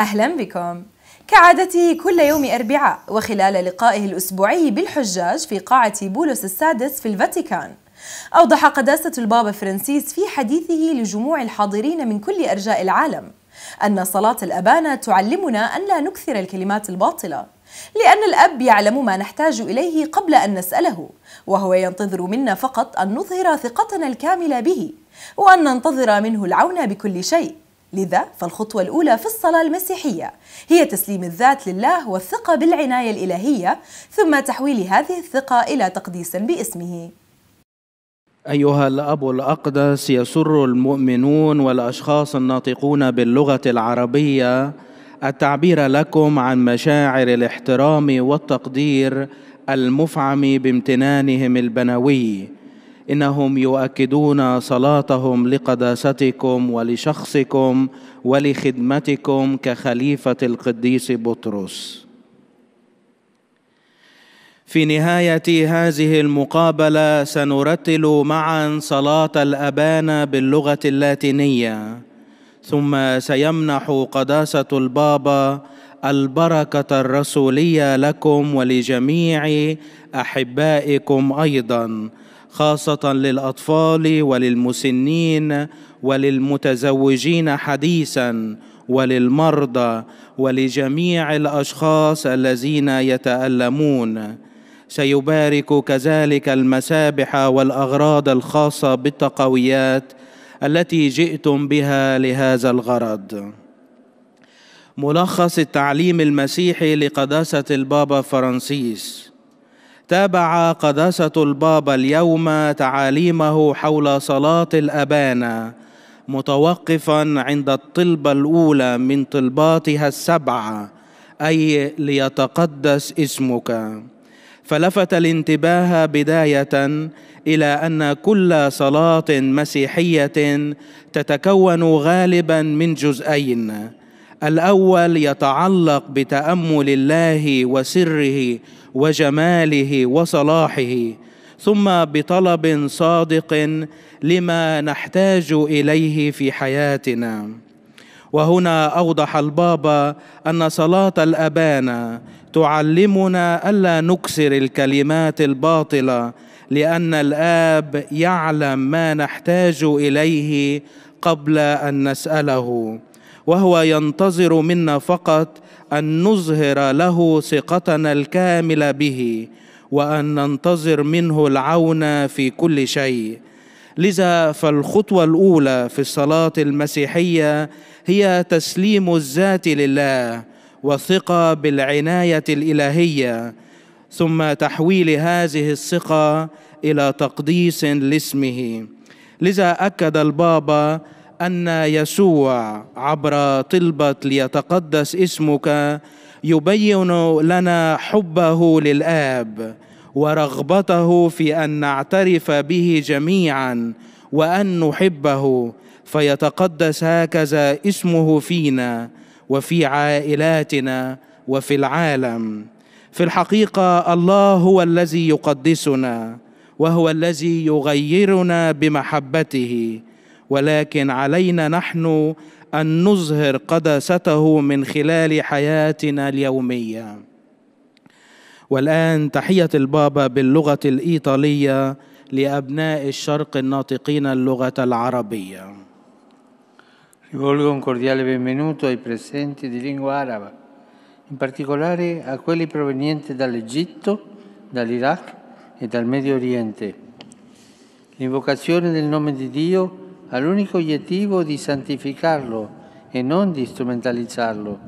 أهلا بكم كعادته كل يوم أربعاء وخلال لقائه الأسبوعي بالحجاج في قاعة بولس السادس في الفاتيكان أوضح قداسة البابا فرانسيس في حديثه لجموع الحاضرين من كل أرجاء العالم أن صلاة الأبانة تعلمنا أن لا نكثر الكلمات الباطلة لأن الأب يعلم ما نحتاج إليه قبل أن نسأله وهو ينتظر منا فقط أن نظهر ثقتنا الكاملة به وأن ننتظر منه العون بكل شيء لذا فالخطوة الأولى في الصلاة المسيحية هي تسليم الذات لله والثقة بالعناية الإلهية ثم تحويل هذه الثقة إلى تقديس باسمه أيها الأب الأقدس يسر المؤمنون والأشخاص الناطقون باللغة العربية التعبير لكم عن مشاعر الاحترام والتقدير المفعم بامتنانهم البنوي انهم يؤكدون صلاتهم لقداستكم ولشخصكم ولخدمتكم كخليفه القديس بطرس في نهايه هذه المقابله سنرتل معا صلاه الأبان باللغه اللاتينيه ثم سيمنح قداسه البابا البركه الرسوليه لكم ولجميع احبائكم ايضا خاصة للأطفال وللمسنين وللمتزوجين حديثا وللمرضى ولجميع الأشخاص الذين يتألمون سيبارك كذلك المسابح والأغراض الخاصة بالتقويات التي جئتم بها لهذا الغرض ملخص التعليم المسيحي لقداسة البابا فرانسيس تابع قداسة البابا اليوم تعاليمه حول صلاة الأبانة متوقفا عند الطلبة الأولى من طلباتها السبعة أي ليتقدس اسمك فلفت الانتباه بداية إلى أن كل صلاة مسيحية تتكون غالبا من جزئين الاول يتعلق بتامل الله وسره وجماله وصلاحه ثم بطلب صادق لما نحتاج اليه في حياتنا وهنا اوضح البابا ان صلاه الأبانة تعلمنا الا نكسر الكلمات الباطله لان الاب يعلم ما نحتاج اليه قبل ان نساله وهو ينتظر منا فقط ان نظهر له ثقتنا الكامله به وان ننتظر منه العون في كل شيء لذا فالخطوه الاولى في الصلاه المسيحيه هي تسليم الذات لله وثقه بالعنايه الالهيه ثم تحويل هذه الثقه الى تقديس لاسمه لذا اكد البابا ان يسوع عبر طلبه ليتقدس اسمك يبين لنا حبه للاب ورغبته في ان نعترف به جميعا وان نحبه فيتقدس هكذا اسمه فينا وفي عائلاتنا وفي العالم في الحقيقه الله هو الذي يقدسنا وهو الذي يغيرنا بمحبته ولكن علينا نحن ان نظهر قداسته من خلال حياتنا اليوميه والان تحيه البابا باللغه الايطاليه لابناء الشرق الناطقين اللغه العربيه Rivolgo un cordiale benvenuto ai presenti di lingua araba, in particolare a quelli provenienti dall'Egitto, dall'Iraq e dal Medio Oriente. L'invocazione del nome di Dio ha l'unico obiettivo di santificarlo e non di strumentalizzarlo.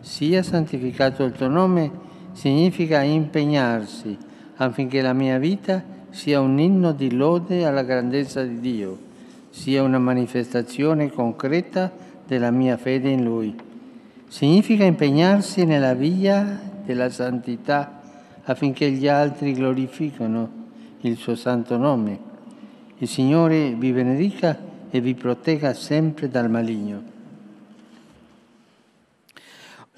Sia santificato il tuo nome significa impegnarsi affinché la mia vita sia un inno di lode alla grandezza di Dio, sia una manifestazione concreta della mia fede in Lui. Significa impegnarsi nella via della santità affinché gli altri glorificano il suo santo nome. Il Signore vi benedica e vi protegga sempre dal maligno.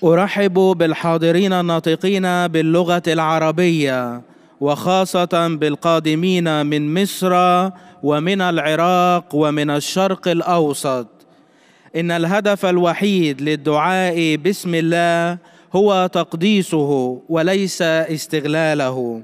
ارحب بالحاضرين الناطقين باللغه العربيه وخاصه بالقادمين من مصر ومن العراق ومن الشرق الاوسط ان الهدف الوحيد للدعاء باسم الله هو تقديسه وليس استغلاله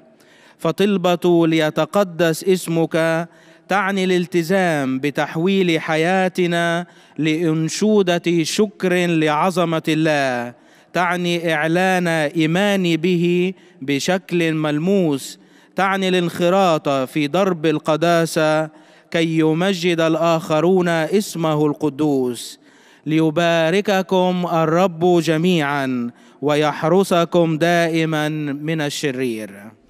فطلبه ليتقدس اسمك تعني الالتزام بتحويل حياتنا لانشوده شكر لعظمه الله تعني اعلان ايماني به بشكل ملموس تعني الانخراط في درب القداسه كي يمجد الاخرون اسمه القدوس ليبارككم الرب جميعا ويحرسكم دائما من الشرير